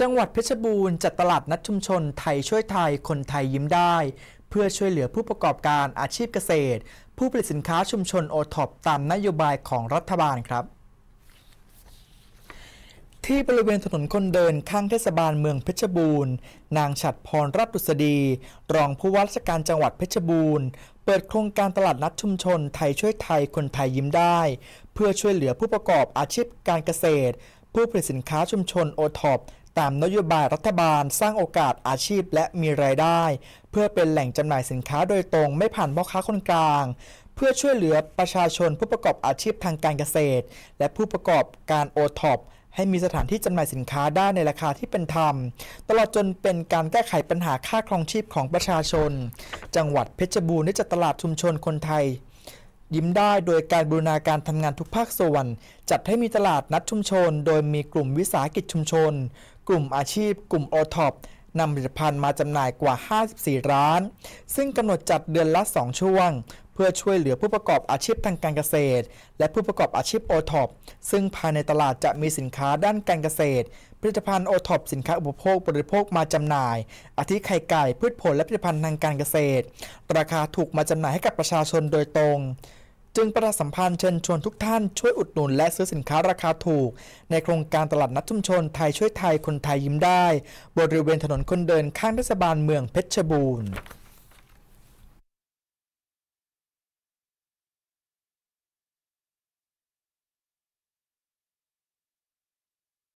จังหวัดเพชรบูรณ์จัดตลาดนัดชุมชนไทยช่วยไทยคนไทยยิ้มได้ เพื่อช่วยเหลือผู้ประกอบการอาชีพเกษตร ผู้ผลิตสินค้าชุมชนโอท็อปตามนโยบายของรัฐบาลครับ ที่บริเวณถนนคนเดินข้างเทศบาลเมืองเพชรบูรณ์ นางฉัดพรรัตุษดีรองผู้ว่าราชการจังหวัดเพชรบูรณ์เปิดโครงการตลาดนัดชุมชนไทยช่วยไทยคนไทยยิ้มได้ เพื่อช่วยเหลือผู้ประกอบอาชีพการเกษตร ผู้ผลิตสินค้าชุมชนโอท็อปามนโยบายรัฐบาลสร้างโอกาสอาชีพและมีรายได้ เพื่อเป็นแหล่งจำหน่ายสินค้าโดยตรงไม่ผ่านพ่อค้าคนกลาง เพื่อช่วยเหลือประชาชนผู้ประกอบอาชีพทางการเกษตรและผู้ประกอบการโอท็อปให้มีสถานที่จำหน่ายสินค้าได้ในราคาที่เป็นธรรมตลอดจนเป็นการแก้ไขปัญหาค่าครองชีพของประชาชน จังหวัดเพชรบูรณ์ได้จัดตลาดชุมชนคนไทยยิ้มได้โดยการบูรณาการทำงานทุกภาคส่วน จัดให้มีตลาดนัดชุมชน โดยมีกลุ่มวิสาหกิจชุมชน กลุ่มอาชีพ กลุ่มโอท็อปนำผลิตภัณฑ์มาจำหน่ายกว่า 54 ร้าน ซึ่งกำหนดจัดเดือนละ 2 ช่วง เพื่อช่วยเหลือผู้ประกอบอาชีพทางการเกษตรและผู้ประกอบอาชีพโอท็อปซึ่งภายในตลาดจะมีสินค้าด้านการเกษตรผลิตภัณฑ์โอท็อปสินค้าอุปโภคบริโภคมาจำหน่ายอาทิไข่ไก่พืชผลและผลิตภัณฑ์ทางการเกษตร ราคาถูกมาจำหน่ายให้กับประชาชนโดยตรงจึงประชาสัมพันธ์เชิญชวนทุกท่านช่วยอุดหนุนและซื้อสินค้าราคาถูกในโครงการตลาดนัดชุมชนไทยช่วยไทยคนไทยยิ้มได้ บริเวณถนนคนเดินข้างเทศบาลเมืองเพชรบูรณ์